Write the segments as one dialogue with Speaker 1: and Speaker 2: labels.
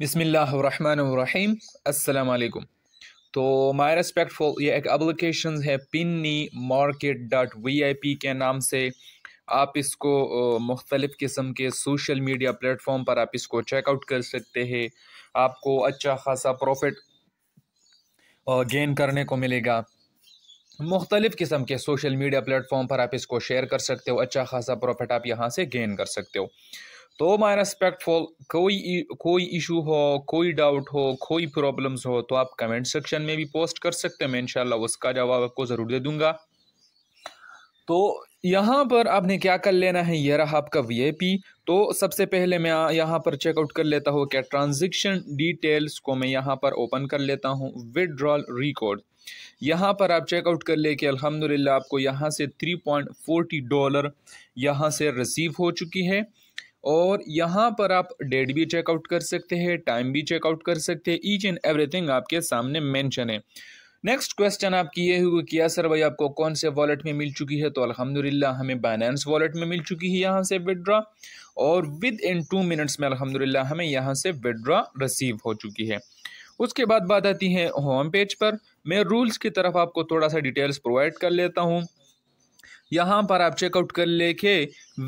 Speaker 1: बिसमीम् अल्लाम तो माई रेस्पेक्टफुल ये एक एप्लीकेशन है पिन्नी market dot V I P के नाम से आप इसको मुख्तलिफ़ किस्म के सोशल मीडिया प्लेटफॉर्म पर आप इसको चेकआउट कर सकते हैं आपको अच्छा खासा प्रॉफिट गेन करने को मिलेगा मुख्तलिफ़ किस्म के सोशल मीडिया प्लेटफॉर्म पर आप इसको शेयर कर सकते हो अच्छा खासा प्रॉफिट आप यहाँ से गेन कर सकते हो तो माय रेस्पेक्टफुल कोई कोई इशू हो कोई डाउट हो कोई प्रॉब्लम्स हो तो आप कमेंट सेक्शन में भी पोस्ट कर सकते हैं मैं इनशाला उसका जवाब आपको ज़रूर दे दूंगा तो यहाँ पर आपने क्या कर लेना है ये रहा आपका वीआईपी तो सबसे पहले मैं यहाँ पर चेकआउट कर लेता हूँ क्या ट्रांजेक्शन डिटेल्स को मैं यहाँ पर ओपन कर लेता हूँ विदड्रॉल रिकॉर्ड यहाँ पर आप चेकआउट कर ले कि अल्हम्दुलिल्लाह आपको यहाँ से 3.40 डॉलर यहाँ से रिसीव हो चुकी है और यहाँ पर आप डेट भी चेकआउट कर सकते हैं टाइम भी चेकआउट कर सकते हैं ईच एंड एवरीथिंग आपके सामने मेंशन है नेक्स्ट क्वेश्चन आपकी ये हुई कि सर भाई आपको कौन से वॉलेट में मिल चुकी है तो अल्हम्दुलिल्लाह हमें बाइनेंस वॉलेट में मिल चुकी है यहाँ से विदड्रा और विद इन टू मिनट्स में अल्हम्दुलिल्लाह हमें यहाँ से विदड्रा रिसीव हो चुकी है उसके बाद बात आती है होम पेज पर मैं रूल्स की तरफ आपको थोड़ा सा डिटेल्स प्रोवाइड कर लेता हूँ यहाँ पर आप चेकआउट कर लेके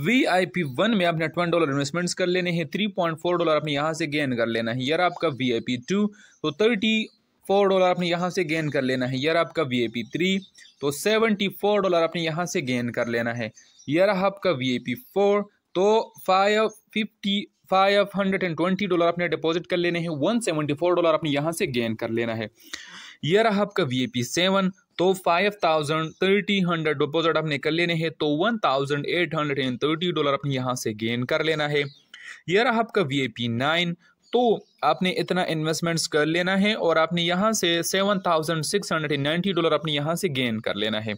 Speaker 1: वी आई पी वन में आपने ट्वेंट डॉलर इन्वेस्टमेंट्स कर लेने हैं थ्री पॉइंट फोर डॉलर आपने यहाँ से गेन कर लेना है यार आपका वी आई पी टू तो थर्टी फोर डॉलर आपने यहाँ से गेन कर लेना है यार आपका वी आई पी थ्री तो सेवेंटी फोर डॉलर आपने यहाँ से गेन कर लेना है यार आपका वी आई पी फोर तो five fifty five hundred and twenty dollar आपने डिपॉजिट कर लेने हैं वन सेवेंटी फोर डॉलर आपने यहाँ से गेन कर लेना है यह रहा आपका वी ए पी सेवन तो five thousand thirty hundred deposit आपने कर लेने हैं तो one thousand eight hundred and thirty dollar आपने यहाँ से गेन कर लेना है यह रहा आपका वी आई पी नाइन तो आपने इतना इन्वेस्टमेंट्स कर लेना है और आपने यहाँ से seven thousand six hundred and ninety dollar आपने यहाँ से गेन कर लेना है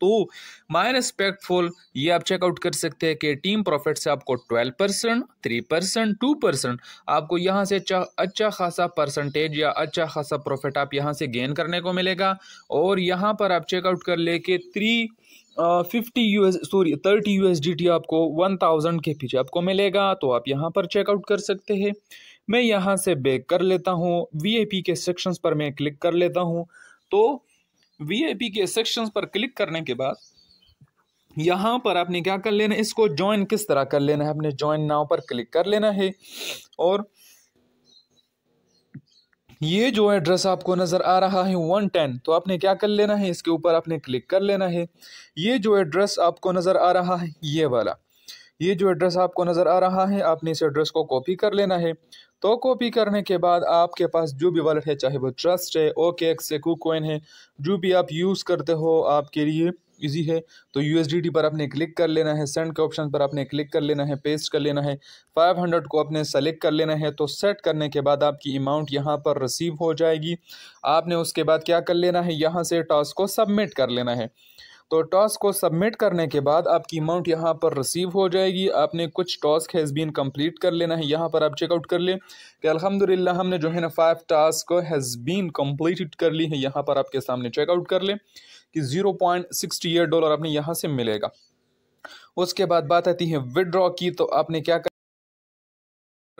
Speaker 1: तो माई रिस्पेक्टफुल ये आप चेकआउट कर सकते हैं कि टीम प्रॉफिट से आपको twelve percent three percent two percent आपको यहाँ से अच्छा अच्छा खासा परसेंटेज या अच्छा खासा प्रॉफिट आप यहाँ से गेन करने को मिलेगा और यहाँ पर आप चेकआउट कर ले कि three fifty U S sorry thirty U S D T आपको वन थाउजेंड के पीछे आपको मिलेगा तो आप यहाँ पर चेकआउट कर सकते हैं मैं यहाँ से बैक कर लेता हूँ वी ए पी के सेक्शंस पर मैं क्लिक कर लेता हूँ तो वीआईपी के सेक्शंस पर क्लिक करने के बाद यहाँ पर आपने क्या कर लेना है इसको ज्वाइन किस तरह कर लेना है आपने ज्वाइन नाव पर क्लिक कर लेना है और ये जो एड्रेस आपको नज़र आ रहा है वन टेन तो आपने क्या कर लेना है इसके ऊपर आपने क्लिक कर लेना है ये जो एड्रेस आपको नज़र आ रहा है ये वाला ये जो एड्रेस आपको नज़र आ रहा है आपने इस एड्रेस को कॉपी कर लेना है तो कॉपी करने के बाद आपके पास जो भी वॉलेट है चाहे वो ट्रस्ट है ओके एक्स है कुकॉइन है जो भी आप यूज़ करते हो आपके लिए इजी है तो यू पर आपने क्लिक कर लेना है सेंड के ऑप्शन पर आपने क्लिक कर लेना है पेस्ट कर लेना है 500 को आपने सेलेक्ट कर लेना है तो सेट करने के बाद आपकी अमाउंट यहाँ पर रिसीव हो जाएगी आपने उसके बाद क्या कर लेना है यहाँ से टास्क को सबमिट कर लेना है तो टॉस को सबमिट करने के बाद आपकी अमाउंट यहाँ पर रिसीव हो जाएगी आपने कुछ टॉस्क हैज़ बीन कंप्लीट कर लेना है यहाँ पर आप चेकआउट कर लें कि अलहमदिल्ला हमने जो है ना five task has been complete कर ली है यहाँ पर आपके सामने चेकआउट कर लें कि zero point sixty eight dollar आपने यहाँ से मिलेगा उसके बाद बात आती है विदड्रॉ की तो आपने क्या कर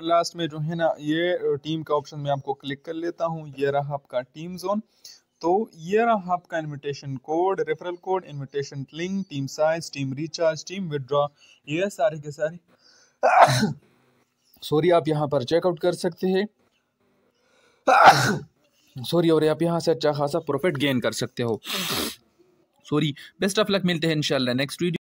Speaker 1: लास्ट में जो है ना ये टीम का ऑप्शन में आपको क्लिक कर लेता हूँ ये रहा आपका टीम जोन तो ये रहा आपका invitation code referral code invitation link team size team recharge team withdraw ये सारे के सारे सॉरी आप यहाँ पर चेकआउट कर सकते हैं सॉरी और आप यहाँ से अच्छा खासा प्रॉफिट गेन कर सकते हो सॉरी बेस्ट ऑफ लक मिलते हैं इंशाल्लाह नेक्स्ट वीडियो